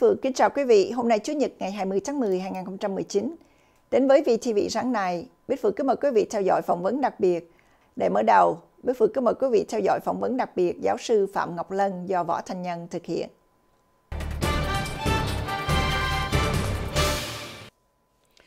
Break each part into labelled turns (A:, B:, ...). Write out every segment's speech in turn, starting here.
A: Phượng kính chào quý vị. Hôm nay Chủ nhật ngày 20 tháng 10 2019. Đến với VTV sáng nay, Bích Phượng kính mời quý vị theo dõi phỏng vấn đặc biệt. Để mở đầu, Bích Phượng kính mời quý vị theo dõi phỏng vấn đặc biệt giáo sư Phạm Ngọc Lân do Võ Thành Nhân thực hiện.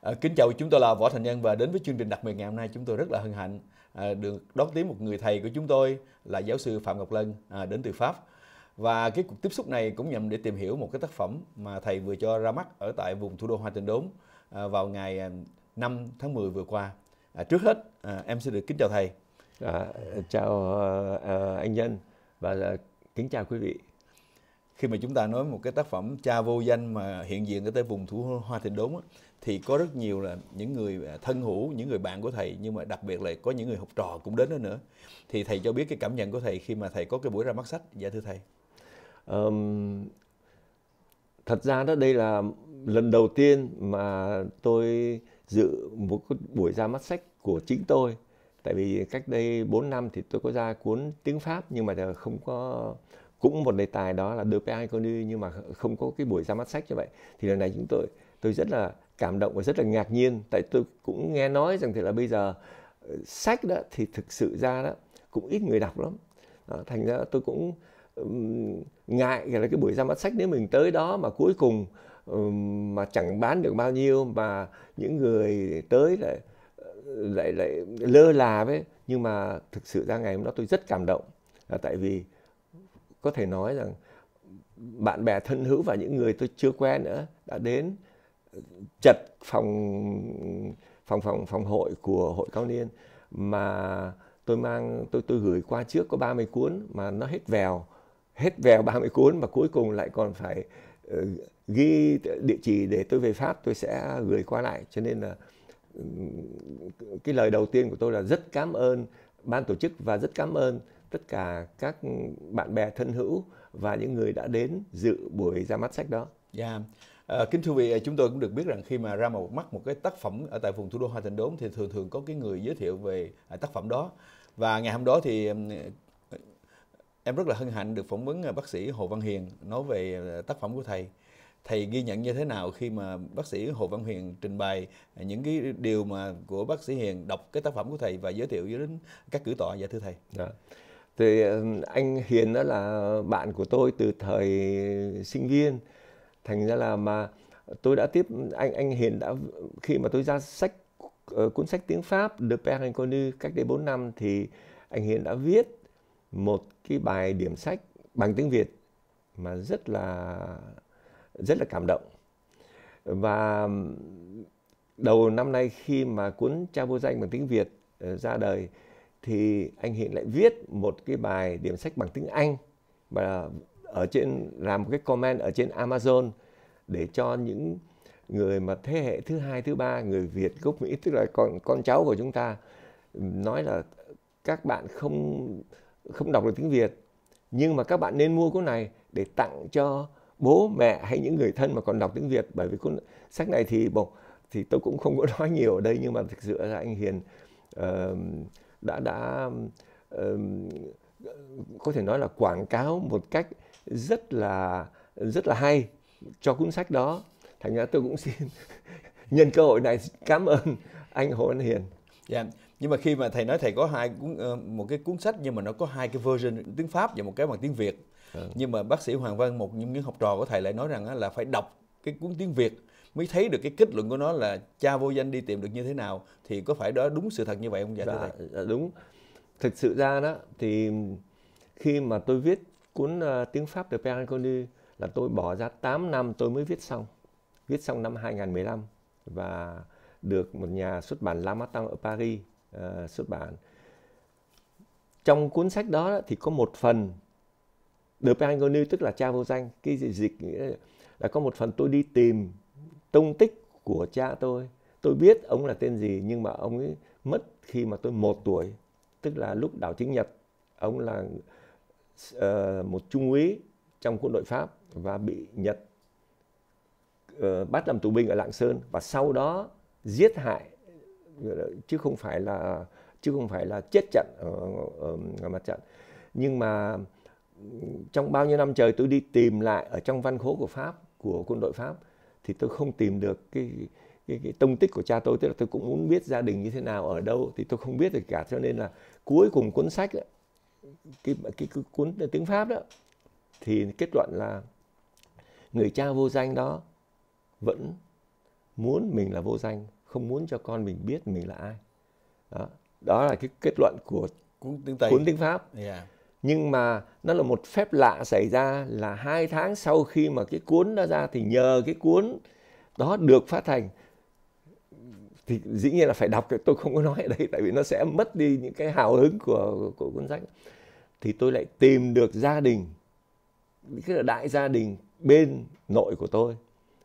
A: À, kính chào chúng tôi là Võ Thành Nhân và đến với chương trình đặc biệt ngày hôm nay chúng tôi rất là hân hạnh à, được đón tiếp một người thầy của chúng tôi là giáo sư Phạm Ngọc Lân à, đến từ Pháp và cái cuộc tiếp xúc này cũng nhằm để tìm hiểu một cái tác phẩm mà thầy vừa cho ra mắt ở tại vùng thủ đô Hoa Tường Đốn à, vào ngày 5 à, tháng 10 vừa qua. À, trước hết à, em xin được kính chào thầy. À, chào à, anh Nhân và à, kính chào quý vị. Khi mà chúng ta nói một cái tác phẩm cha vô danh mà hiện diện ở tới vùng thủ đô Hoa Thịnh Đốn á, thì có rất nhiều là những người à, thân hữu, những người bạn của thầy nhưng mà đặc biệt là có những người học trò cũng đến đó nữa. Thì thầy cho biết cái cảm nhận của thầy khi mà thầy có cái buổi ra mắt sách, dạ thưa thầy
B: um, thật ra đó đây là lần đầu tiên mà tôi dự một buổi ra mắt sách của chính tôi tại vì cách đây 4 năm thì tôi có ra cuốn tiếng pháp nhưng mà không có cũng một đề tài đó là deux pays inconnus nhưng mà không có cái buổi ra mắt sách như vậy thì lần này chúng tôi tôi rất là cảm động và rất là ngạc nhiên tại tôi cũng nghe nói rằng thì là bây giờ ờ, sách đó thì thực sự ra đó cũng ít người đọc lắm đó, thành ra tôi cũng ngại là cái buổi ra mắt sách nếu mình tới đó mà cuối cùng mà chẳng bán được bao nhiêu mà những người tới lại lại lại lơ là với nhưng mà thực sự ra ngày hôm đó tôi rất cảm động là tại vì có thể nói rằng bạn bè thân hữu và những người tôi chưa quen nữa đã đến chật phòng phòng phòng phòng hội của hội cao niên mà tôi mang tôi tôi gửi qua trước có 30 cuốn mà nó hết vèo hết vèo 30 cuốn mà cuối cùng lại còn phải uh, ghi địa chỉ để tôi về Pháp tôi sẽ gửi qua lại cho nên là cái lời đầu tiên của tôi là rất cảm ơn ban tổ chức và rất cảm ơn tất cả các bạn bè thân hữu và những người đã đến dự buổi ra mắt sách đó. Dạ. Yeah. Ờ, à, kính thưa quý vị, ờ, chúng tôi cũng được biết rằng khi
A: mà ra một mắt một cái tác phẩm ở tại vùng thủ đô Hoa Thành Đốn thì thường thường có cái người giới thiệu về à, tác phẩm đó và ngày hôm đó thì em rất là hân hạnh được phỏng vấn à, bác sĩ Hồ Văn Hiền nói về à, tác phẩm của thầy. Thầy ghi nhận như thế nào khi mà bác sĩ Hồ Văn Hiền trình bày những cái điều mà của bác sĩ Hiền đọc cái tác phẩm của thầy và giới thiệu với đến các cử tọa dạ thưa thầy.
B: Dạ. Thì ừ, anh Hiền đó là bạn của tôi từ thời sinh viên. Thành ra là mà tôi đã tiếp anh anh Hiền đã khi mà tôi ra sách ờ, cuốn sách tiếng Pháp the Père Inconnu cách đây 4 năm thì anh Hiền đã viết một cái bài điểm sách bằng tiếng Việt mà rất là rất là cảm động và đầu năm nay khi mà cuốn cha vô danh bằng tiếng Việt ờ, ra đời thì anh Hiện lại viết một cái bài điểm sách bằng tiếng Anh và ở trên làm một cái comment ở trên Amazon để cho những người mà thế hệ thứ hai thứ ba người Việt gốc Mỹ tức là con con cháu của chúng ta nói là các bạn không không đọc được tiếng Việt nhưng mà các bạn nên mua cuốn này để tặng cho bố mẹ hay những người thân mà còn đọc tiếng Việt bởi vì cuốn sách này thì bộc thì tôi cũng không có nói nhiều ở đây nhưng mà thực sự là anh Hiền uh, đã đã uh, có thể nói là quảng cáo một cách rất là rất là hay cho cuốn sách đó thành ra tôi cũng xin nhân cơ hội này cảm ơn anh Hồ Văn Hiền. Yeah. Dạ, nhưng mà khi mà thầy nói thầy có hai
A: cuốn ờ, một cái cuốn sách nhưng mà nó có hai cái version tiếng pháp và một cái bằng tiếng việt ừ. nhưng mà bác sĩ hoàng văn một những học trò của thầy lại nói rằng là phải đọc cái cuốn tiếng việt mới thấy được cái kết luận của
B: nó là cha vô danh đi tìm được như thế nào thì có phải đó đúng sự thật như vậy không dạ, dạ thầy dạ, đúng thực sự ra đó thì khi mà tôi viết cuốn uh, tiếng pháp de Pierre Connu là tôi bỏ ra 8 năm tôi mới viết xong viết xong năm 2015 và được một nhà xuất bản Lamartin ở Paris uh, xuất bản trong cuốn sách đó thì có một phần The Pangolin tức là cha vô danh cái dịch nghĩa là có một phần tôi đi tìm tung tích của cha tôi tôi biết ông là tên gì nhưng mà ông ấy mất khi mà tôi một tuổi tức là lúc đảo chính Nhật ông là uh, một trung úy trong quân đội Pháp và bị Nhật uh, bắt làm tù binh ở Lạng Sơn và sau đó giết hại chứ không phải là chứ không phải là chết trận ở, ở, ở mặt trận nhưng mà trong bao nhiêu năm trời tôi đi tìm lại ở trong văn khố của pháp của quân đội pháp thì tôi không tìm được cái cái, cái tông tích của cha tôi tức là tôi cũng muốn biết gia đình như thế nào ở đâu thì tôi không biết được cả cho nên là cuối cùng cuốn sách đó, cái, cái, cái cuốn tiếng pháp đó thì kết luận là người cha vô danh đó vẫn muốn mình là vô danh không muốn cho con mình biết mình là ai đó, đó là cái kết luận của
A: cuốn tiếng Tây. cuốn tiếng Pháp yeah. Dạ.
B: nhưng mà nó là một phép lạ xảy ra là hai tháng sau khi mà cái cuốn đó ra thì nhờ cái cuốn đó được phát hành thì dĩ nhiên là phải đọc tôi không có nói ở đây tại vì nó sẽ mất đi những cái hào hứng của của cuốn sách thì tôi lại tìm được gia đình cái là đại gia đình bên nội của tôi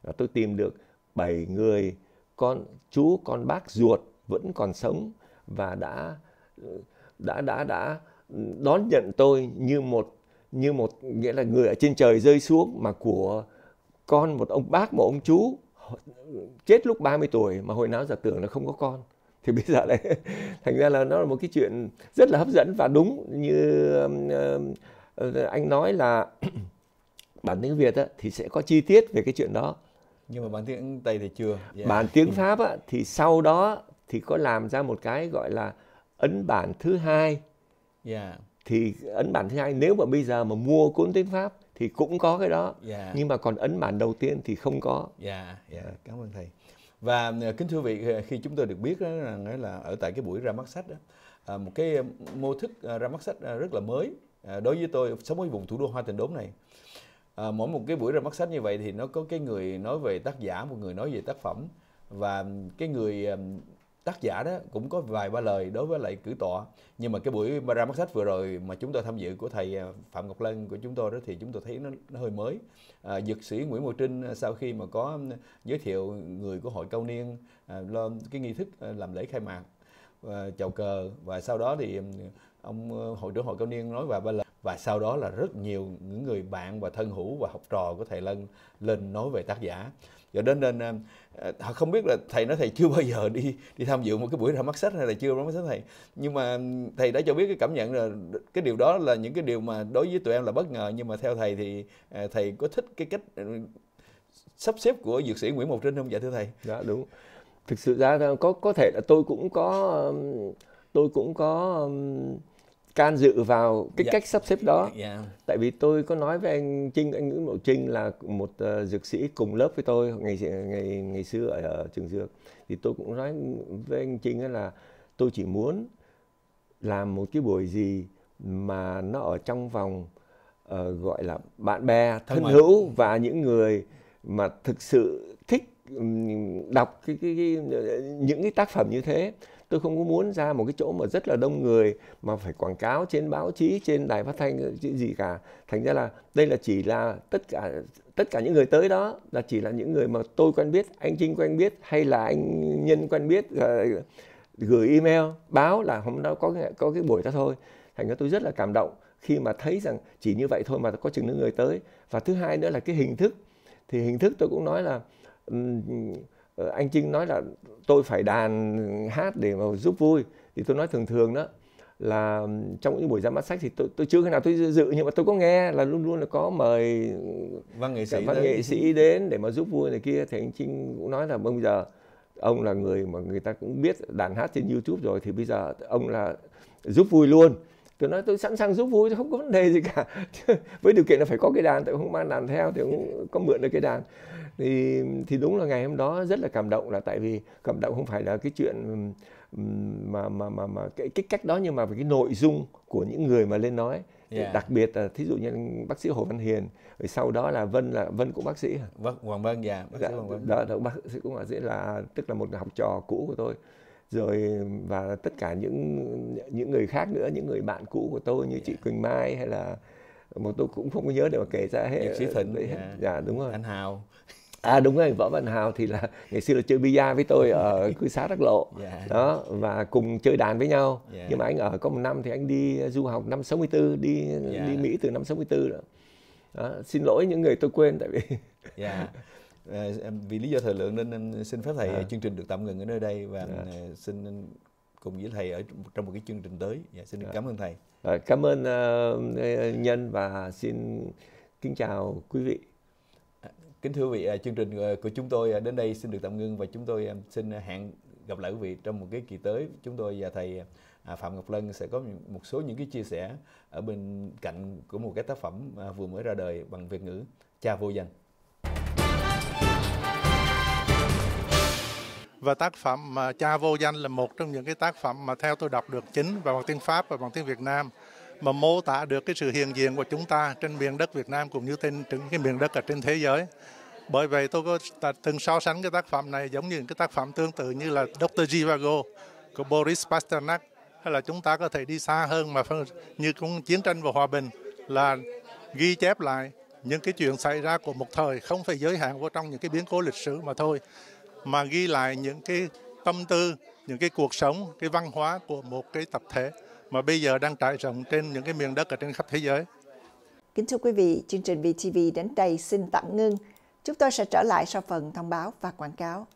B: và tôi tìm được bảy người con chú con bác ruột vẫn còn sống và đã đã đã đã đón nhận tôi như một như một nghĩa là người ở trên trời rơi xuống mà của con một ông bác một ông chú chết lúc 30 tuổi mà hồi nào giả tưởng là không có con thì bây giờ lại thành ra là nó là một cái chuyện rất là hấp dẫn và đúng như ờ, ờ, anh nói là bản tiếng Việt á, thì sẽ có chi tiết về cái chuyện đó
A: nhưng mà bản tiếng tây thì chưa yeah. Dạ. bản tiếng pháp á,
B: thì sau đó thì có làm ra một cái gọi là ấn bản thứ hai yeah. Dạ. thì ấn bản thứ hai nếu mà bây giờ mà mua cuốn tiếng pháp thì cũng có cái đó yeah. Dạ. nhưng mà còn ấn bản đầu tiên thì không có dạ
A: yeah, yeah. cảm ơn thầy và ờ, kính thưa vị ờ, khi chúng tôi được biết đó, rằng là ở tại cái buổi ra mắt sách đó, ờ, một cái mô thức ra mắt sách rất là mới đối với tôi sống ở vùng thủ đô hoa tình đốn này à, mỗi một cái buổi ra mắt sách như vậy thì nó có cái người nói về tác giả một người nói về tác phẩm và cái người tác giả đó cũng có vài ba lời đối với lại cử tọa nhưng mà cái buổi ra mắt sách vừa rồi mà chúng tôi tham dự của thầy ờ, phạm ngọc lân của chúng tôi đó thì chúng tôi thấy nó, nó hơi mới à, dược sĩ nguyễn mộ trinh sau khi mà có giới thiệu người của hội cao niên à, lo cái nghi thức làm lễ khai mạc à, chào cờ và sau đó thì ông hội trưởng hội cao niên nói vài ba lời và sau đó là rất nhiều những người bạn và thân hữu và học trò của thầy Lân lên nói về tác giả cho đến nên họ ờ, ờ, không biết là thầy nói thầy chưa bao giờ đi đi tham dự một cái buổi ra mắt sách hay là chưa ra mắt sách thầy nhưng mà thầy đã cho biết cái cảm nhận là cái điều đó là những cái điều mà đối với tụi em là bất ngờ nhưng mà theo thầy thì
B: ờ, thầy có thích cái cách sắp xếp của dược sĩ Nguyễn Mộc Trinh không dạ thưa thầy? Dạ đúng. Thực sự ra có có thể là tôi cũng có tôi cũng có can dự vào cái yeah. Dạ. cách sắp xếp đó yeah. Dạ. tại vì tôi có nói với anh Trinh anh Nguyễn Mậu Trinh là một uh, dược sĩ cùng lớp với tôi ngày ngày ngày xưa ở, ở trường dược thì tôi cũng nói với anh Trinh là tôi chỉ muốn làm một cái buổi gì mà nó ở trong vòng uh, gọi là bạn bè thân hữu và những người mà thực sự thích um, đọc cái, cái, cái những cái tác phẩm như thế tôi không có muốn ra một cái chỗ mà rất là đông người mà phải quảng cáo trên báo chí trên đài phát thanh gì cả thành ra là đây là chỉ là tất cả tất cả những người tới đó là chỉ là những người mà tôi quen biết anh trinh quen biết hay là anh nhân quen biết ờ, gửi email báo là hôm đó có có cái buổi đó thôi thành ra tôi rất là cảm động khi mà thấy rằng chỉ như vậy thôi mà có chừng những người tới và thứ hai nữa là cái hình thức thì hình thức tôi cũng nói là um, Ờ, anh Trinh nói là tôi phải đàn hát để mà giúp vui thì tôi nói thường thường đó là trong những buổi ra mắt sách thì tôi tôi chưa khi nào tôi dự nhưng mà tôi có nghe là luôn luôn là có mời văn nghệ sĩ văn nghệ sĩ đến để mà giúp vui này kia thì anh Trinh cũng nói là bây giờ ông là người mà người ta cũng biết đàn hát trên YouTube rồi thì bây giờ ông là giúp vui luôn tôi nói tôi sẵn sàng giúp vui không có vấn đề gì cả với điều kiện là phải có cái đàn tôi không mang đàn theo thì cũng có mượn được cái đàn thì thì đúng là ngày hôm đó rất là cảm động là tại vì cảm động không phải là cái chuyện mà mà mà mà cái, cái cách đó nhưng mà về cái nội dung của những người mà lên nói yeah. đặc biệt là thí dụ như bác sĩ Hồ Văn Hiền rồi sau đó là Vân là Vân cũng bác sĩ vâng Hoàng Vân dạ bác sĩ dạ, Hoàng Vân đó, đó bác sĩ cũng là, dễ là tức là một học trò cũ của tôi rồi và tất cả những những người khác nữa những người bạn cũ của tôi như yeah. chị dạ. Quỳnh Mai hay là mà tôi cũng không có nhớ để mà kể ra hết sĩ Thịnh đấy yeah. Dạ. dạ đúng rồi anh Hào à đúng rồi võ văn hào thì là ngày xưa là chơi bia với tôi ở cư xá đắc lộ yeah. Dạ. đó và cùng chơi đàn với nhau yeah. nhưng mà anh ở có một năm thì anh đi du học năm 64 đi yeah. đi mỹ từ năm 64 đó. đó xin lỗi những người tôi quên tại vì yeah. Ờ, vì lý do thời lượng nên xin phép thầy à.
A: chương trình được tạm ngừng ở nơi đây và à. xin cùng với thầy ở trong một cái chương trình tới. Dạ,
B: xin à. cảm ơn thầy. À, cảm ơn uh, nhân và xin kính chào quý vị. kính thưa quý vị, chương trình của chúng tôi đến đây xin được tạm ngưng và chúng tôi
A: xin hẹn gặp lại quý vị trong một cái kỳ tới. Chúng tôi và thầy Phạm Ngọc Lân sẽ có một số những cái chia sẻ ở bên cạnh của một cái tác phẩm vừa mới ra đời bằng Việt ngữ Cha vô danh.
B: và tác phẩm mà Cha vô danh là một trong những cái tác phẩm mà theo tôi đọc được chính và bằng tiếng Pháp và bằng tiếng Việt Nam mà mô tả được cái sự hiện diện của chúng ta trên miền đất Việt Nam cũng như trên những cái miền đất ở trên thế giới. Bởi vậy tôi có từng so sánh cái tác phẩm này giống như cái tác phẩm tương tự như là Dr. Zhivago của Boris Pasternak hay là chúng ta có thể đi xa hơn mà như cũng chiến tranh và hòa bình là ghi chép lại những cái chuyện xảy ra của một thời không phải giới hạn vô trong những cái biến cố lịch sử mà thôi mà ghi lại những cái tâm tư, những cái cuộc sống, cái văn hóa của một cái tập thể mà bây giờ đang trải rộng trên những cái miền đất ở trên khắp thế giới.
A: Kính thưa quý vị, chương trình VTV đến đây xin tạm ngưng. Chúng tôi sẽ trở lại sau phần thông báo và quảng cáo.